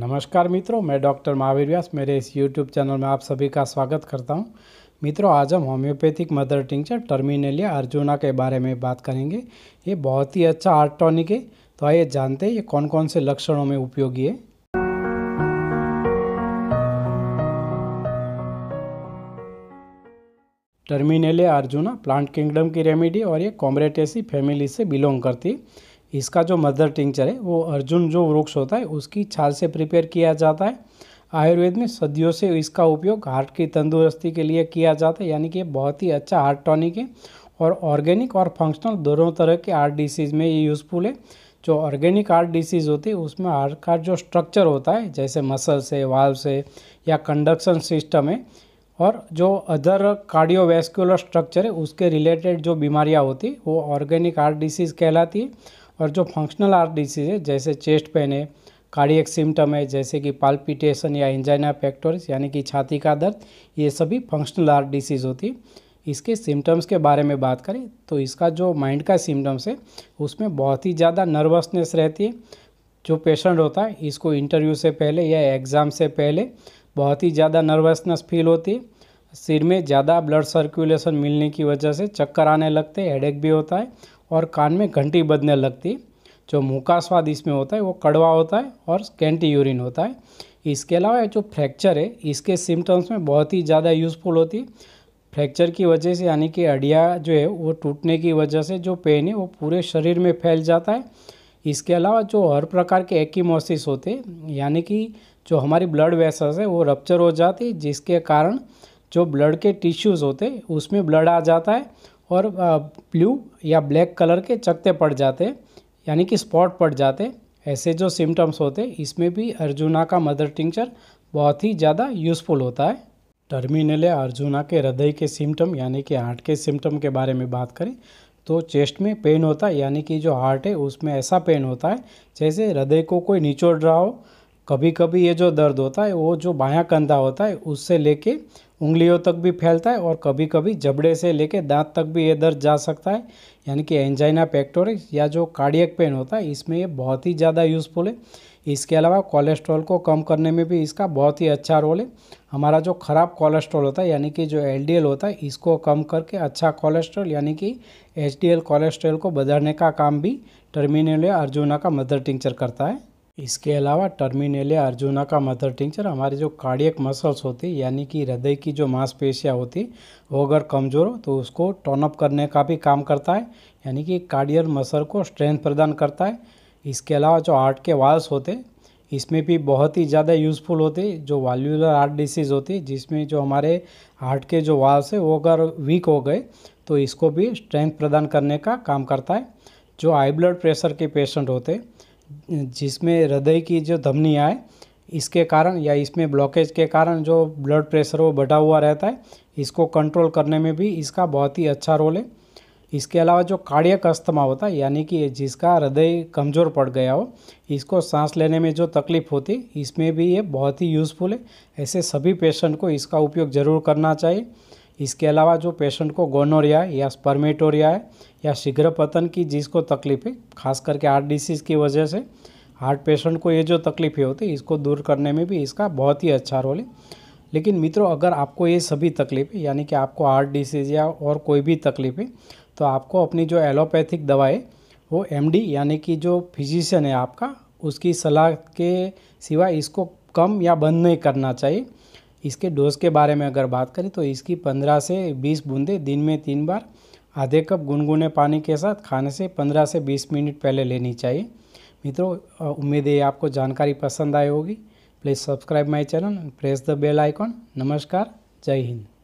नमस्कार मित्रों मैं डॉक्टर महावीर व्यास मेरे इस यूट्यूब चैनल में आप सभी का स्वागत करता हूं मित्रों आज हम homeopathic mother tincture Terminalia arjuna के बारे में बात करेंगे ये बहुत ही अच्छा हार्ट टॉनिक है तो आइए जानते हैं ये कौन कौन से लक्षणों में उपयोगी है टर्मिनेलिया अर्जुना प्लांट किंगडम की रेमेडी और ये कॉम्रेटेसी फैमिली से बिलोंग करती है इसका जो मदर टिंचर है वो अर्जुन जो वृक्ष होता है उसकी छाल से प्रिपेयर किया जाता है आयुर्वेद में सदियों से इसका उपयोग हार्ट की तंदुरुस्ती के लिए किया जाता है यानी कि बहुत ही अच्छा हार्ट टॉनिक है और ऑर्गेनिक और फंक्शनल दोनों तरह के हार्ट डिसीज़ में ये यूज़फुल है जो ऑर्गेनिक हार्ट डिसीज़ होती है उसमें हार्ट का जो स्ट्रक्चर होता है जैसे मसल्स है वाल्व्स है या कंडक्शन सिस्टम है और जो अदर कार्डियोवेस्कुलर स्ट्रक्चर है उसके रिलेटेड जो बीमारियाँ होती वो ऑर्गेनिक हार्ट डिसीज़ कहलाती है और जो फंक्शनल हार्ट डिसीज है जैसे चेस्ट पेन है कार्डियक सिम्टम है जैसे कि पाल्पिटेशन या इंजाइना फैक्टर्स यानी कि छाती का दर्द ये सभी फंक्शनल हार्ट डिसीज़ होती है इसके सिम्टम्स के बारे में बात करें तो इसका जो माइंड का सिम्टम्स है उसमें बहुत ही ज़्यादा नर्वसनेस रहती है जो पेशेंट होता है इसको इंटरव्यू से पहले या एग्ज़ाम से पहले बहुत ही ज़्यादा नर्वसनेस फील होती है सिर में ज़्यादा ब्लड सर्कुलेशन मिलने की वजह से चक्कर आने लगते हैं हेडेक भी होता है और कान में घंटी बजने लगती जो मुँह का स्वाद इसमें होता है वो कड़वा होता है और कैंटी यूरिन होता है इसके अलावा जो फ्रैक्चर है इसके सिम्टम्स में बहुत ही ज़्यादा यूज़फुल होती फ्रैक्चर की वजह से यानी कि अडिया जो है वो टूटने की वजह से जो पेन है वो पूरे शरीर में फैल जाता है इसके अलावा जो हर प्रकार के एक्कीमोसिस होते यानी कि जो हमारी ब्लड वेसल्स है वो रप्चर हो जाती जिसके कारण जो ब्लड के टिश्यूज़ होते उसमें ब्लड आ जाता है और ब्लू या ब्लैक कलर के चकते पड़ जाते यानी कि स्पॉट पड़ जाते ऐसे जो सिम्टम्स होते इसमें भी अर्जुना का मदर टिंचर बहुत ही ज़्यादा यूज़फुल होता है टर्मिनल अर्जुना के हृदय के सिम्टम यानी कि हार्ट के सिम्टम के बारे में बात करें तो चेस्ट में पेन होता है यानी कि जो हार्ट है उसमें ऐसा पेन होता है जैसे हृदय को कोई निचोड़ रहा हो कभी कभी ये जो दर्द होता है वो जो बायां कंधा होता है उससे लेके उंगलियों तक भी फैलता है और कभी कभी जबड़े से लेके दांत तक भी ये दर्द जा सकता है यानी कि एंजाइना पैक्टोरिक्स या जो कार्डियक पेन होता है इसमें ये बहुत ही ज़्यादा यूज़फुल है इसके अलावा कोलेस्ट्रॉल को कम करने में भी इसका बहुत ही अच्छा रोल है हमारा जो ख़राब कोलेस्ट्रॉल होता है यानी कि जो एल होता है इसको कम करके अच्छा कोलेस्ट्रॉल यानी कि एच कोलेस्ट्रॉल को बदलने का काम भी टर्मिनल या अर्जुना का मदर टिंचर करता है इसके अलावा टर्मिनेलिया अर्जुना का मदर टिंचर हमारे जो कार्डियक मसल्स होती यानी कि हृदय की जो मांसपेशियाँ होती वो अगर कमज़ोर हो तो उसको टॉनअप करने का भी काम करता है यानी कि कार्डियल मसल को स्ट्रेंथ प्रदान करता है इसके अलावा जो हार्ट के वाल्स होते इसमें भी बहुत ही ज़्यादा यूज़फुल होती जो वाल्यूलर हार्ट डिसीज़ होती जिसमें जो हमारे हार्ट के जो वाल्स है वो अगर वीक हो गए तो इसको भी स्ट्रेंथ प्रदान करने का काम करता है जो हाई ब्लड प्रेशर के पेशेंट होते जिसमें हृदय की जो धमनी आए इसके कारण या इसमें ब्लॉकेज के कारण जो ब्लड प्रेशर वो बढ़ा हुआ रहता है इसको कंट्रोल करने में भी इसका बहुत ही अच्छा रोल है इसके अलावा जो कार्डियक अस्थमा होता है यानी कि जिसका हृदय कमज़ोर पड़ गया हो इसको सांस लेने में जो तकलीफ़ होती इसमें भी ये बहुत ही यूज़फुल है ऐसे सभी पेशेंट को इसका उपयोग ज़रूर करना चाहिए इसके अलावा जो पेशेंट को गोनोरिया या स्पर्मेटोरिया है या शीघ्र पतन की जिसको तकलीफ है खास करके हार्ट डिसीज़ की वजह से हार्ट पेशेंट को ये जो तकलीफें होती है इसको दूर करने में भी इसका बहुत ही अच्छा रोल है लेकिन मित्रों अगर आपको ये सभी तकलीफें यानी कि आपको हार्ट डिसीज़ या और कोई भी तकलीफ है तो आपको अपनी जो एलोपैथिक दवाएँ वो एम यानी कि जो फिजिशियन है आपका उसकी सलाह के सिवा इसको कम या बंद नहीं करना चाहिए इसके डोज़ के बारे में अगर बात करें तो इसकी पंद्रह से बीस बूंदें दिन में तीन बार आधे कप गुनगुने पानी के साथ खाने से पंद्रह से बीस मिनट पहले लेनी चाहिए मित्रों उम्मीद है आपको जानकारी पसंद आई होगी please subscribe my channel press the bell icon नमस्कार जय हिंद